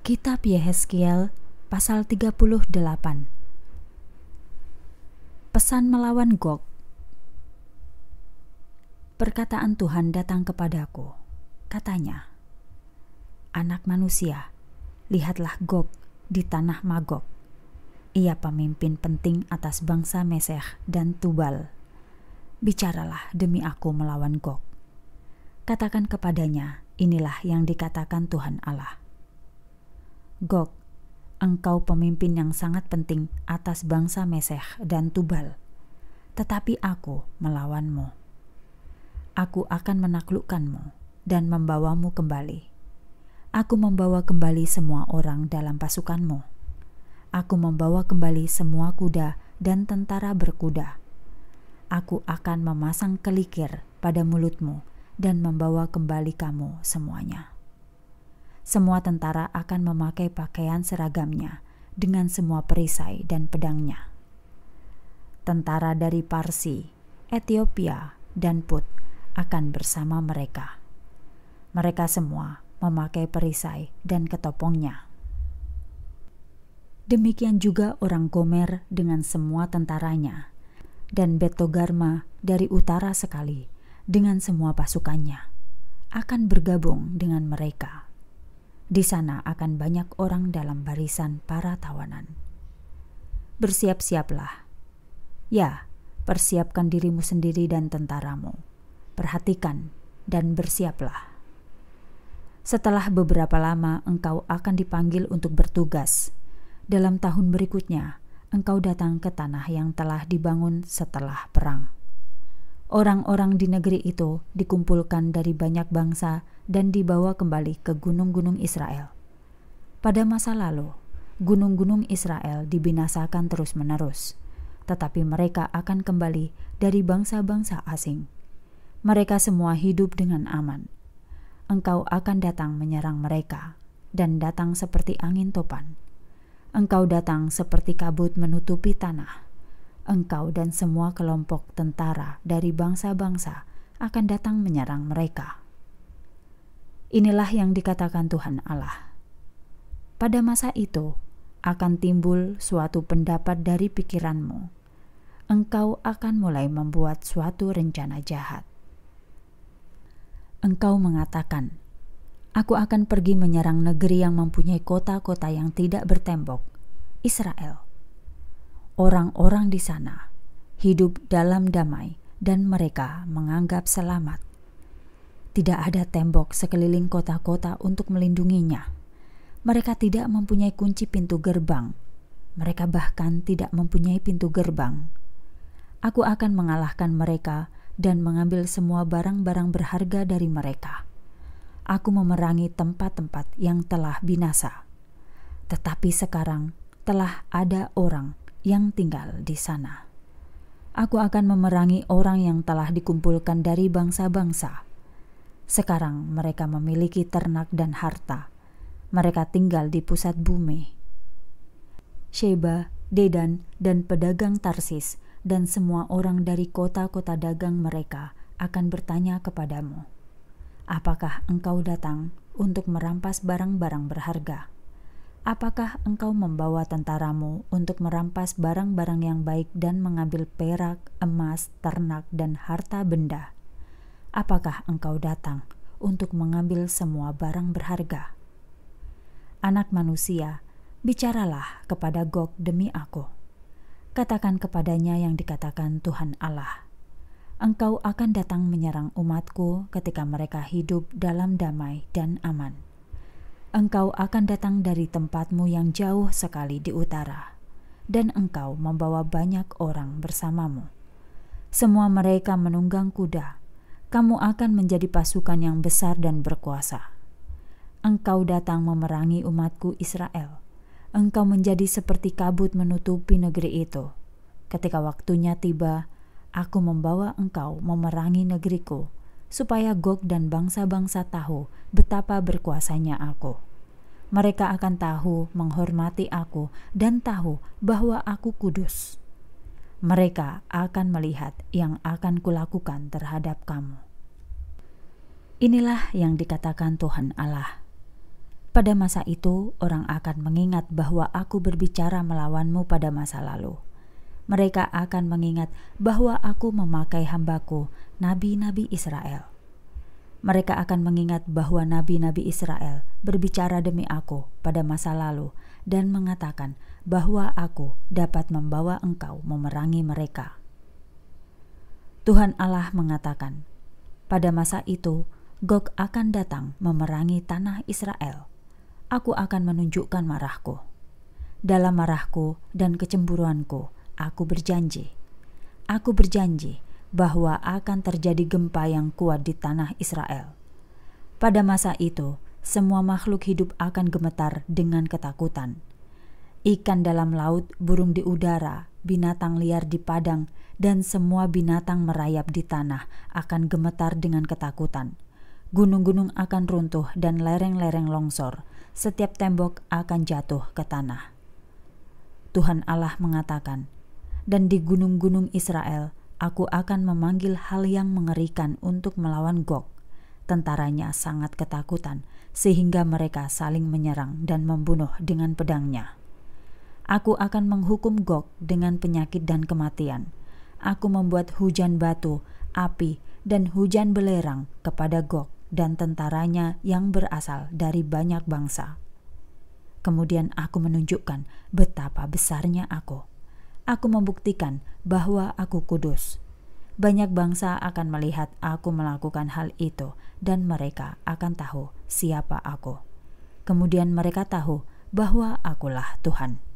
Kitab Yehezkiel pasal 38 Pesan melawan Gog Perkataan Tuhan datang kepadaku. Katanya, Anak manusia, lihatlah Gog di tanah Magog. Ia pemimpin penting atas bangsa Meseh dan Tubal. Bicaralah demi aku melawan Gog. Katakan kepadanya, inilah yang dikatakan Tuhan Allah Gog, engkau pemimpin yang sangat penting atas bangsa Meseh dan Tubal. Tetapi aku melawanmu. Aku akan menaklukkanmu dan membawamu kembali. Aku membawa kembali semua orang dalam pasukanmu. Aku membawa kembali semua kuda dan tentara berkuda. Aku akan memasang kelikir pada mulutmu dan membawa kembali kamu semuanya semua tentara akan memakai pakaian seragamnya dengan semua perisai dan pedangnya. Tentara dari Parsi, Ethiopia, dan Put akan bersama mereka. Mereka semua memakai perisai dan ketopongnya. Demikian juga orang Gomer dengan semua tentaranya, dan Betogarma dari utara sekali dengan semua pasukannya akan bergabung dengan mereka. Di sana akan banyak orang dalam barisan para tawanan. Bersiap-siaplah. Ya, persiapkan dirimu sendiri dan tentaramu. Perhatikan dan bersiaplah. Setelah beberapa lama, engkau akan dipanggil untuk bertugas. Dalam tahun berikutnya, engkau datang ke tanah yang telah dibangun setelah perang. Orang-orang di negeri itu dikumpulkan dari banyak bangsa dan dibawa kembali ke gunung-gunung Israel. Pada masa lalu, gunung-gunung Israel dibinasakan terus-menerus, tetapi mereka akan kembali dari bangsa-bangsa asing. Mereka semua hidup dengan aman. Engkau akan datang menyerang mereka, dan datang seperti angin topan. Engkau datang seperti kabut menutupi tanah engkau dan semua kelompok tentara dari bangsa-bangsa akan datang menyerang mereka. Inilah yang dikatakan Tuhan Allah. Pada masa itu akan timbul suatu pendapat dari pikiranmu. Engkau akan mulai membuat suatu rencana jahat. Engkau mengatakan, "Aku akan pergi menyerang negeri yang mempunyai kota-kota yang tidak bertembok, Israel." orang-orang di sana hidup dalam damai dan mereka menganggap selamat. Tidak ada tembok sekeliling kota-kota untuk melindunginya. Mereka tidak mempunyai kunci pintu gerbang. Mereka bahkan tidak mempunyai pintu gerbang. Aku akan mengalahkan mereka dan mengambil semua barang-barang berharga dari mereka. Aku memerangi tempat-tempat yang telah binasa, tetapi sekarang telah ada orang yang tinggal di sana. Aku akan memerangi orang yang telah dikumpulkan dari bangsa-bangsa. Sekarang mereka memiliki ternak dan harta. Mereka tinggal di pusat bumi. Sheba, Dedan, dan pedagang Tarsis dan semua orang dari kota-kota dagang mereka akan bertanya kepadamu, "Apakah engkau datang untuk merampas barang-barang berharga?" Apakah engkau membawa tentaramu untuk merampas barang-barang yang baik dan mengambil perak, emas, ternak, dan harta benda? Apakah engkau datang untuk mengambil semua barang berharga? Anak manusia, bicaralah kepada Gog demi aku. Katakan kepadanya yang dikatakan Tuhan Allah. Engkau akan datang menyerang umatku ketika mereka hidup dalam damai dan aman engkau akan datang dari tempatmu yang jauh sekali di utara, dan engkau membawa banyak orang bersamamu. Semua mereka menunggang kuda. Kamu akan menjadi pasukan yang besar dan berkuasa. Engkau datang memerangi umatku Israel. Engkau menjadi seperti kabut menutupi negeri itu. Ketika waktunya tiba, aku membawa engkau memerangi negeriku supaya Gog dan bangsa-bangsa tahu betapa berkuasanya aku. Mereka akan tahu menghormati aku dan tahu bahwa aku kudus. Mereka akan melihat yang akan kulakukan terhadap kamu. Inilah yang dikatakan Tuhan Allah. Pada masa itu, orang akan mengingat bahwa aku berbicara melawanmu pada masa lalu mereka akan mengingat bahwa aku memakai hambaku, nabi-nabi Israel. Mereka akan mengingat bahwa nabi-nabi Israel berbicara demi aku pada masa lalu dan mengatakan bahwa aku dapat membawa engkau memerangi mereka. Tuhan Allah mengatakan, pada masa itu Gog akan datang memerangi tanah Israel. Aku akan menunjukkan marahku. Dalam marahku dan kecemburuanku, Aku berjanji, aku berjanji bahwa akan terjadi gempa yang kuat di tanah Israel. Pada masa itu, semua makhluk hidup akan gemetar dengan ketakutan. Ikan dalam laut, burung di udara, binatang liar di padang, dan semua binatang merayap di tanah akan gemetar dengan ketakutan. Gunung-gunung akan runtuh dan lereng-lereng longsor. Setiap tembok akan jatuh ke tanah. Tuhan Allah mengatakan, dan di gunung-gunung Israel, aku akan memanggil hal yang mengerikan untuk melawan Gog. Tentaranya sangat ketakutan, sehingga mereka saling menyerang dan membunuh dengan pedangnya. Aku akan menghukum Gog dengan penyakit dan kematian. Aku membuat hujan batu, api, dan hujan belerang kepada Gog dan tentaranya yang berasal dari banyak bangsa. Kemudian aku menunjukkan betapa besarnya aku aku membuktikan bahwa aku kudus. Banyak bangsa akan melihat aku melakukan hal itu, dan mereka akan tahu siapa aku. Kemudian mereka tahu bahwa akulah Tuhan.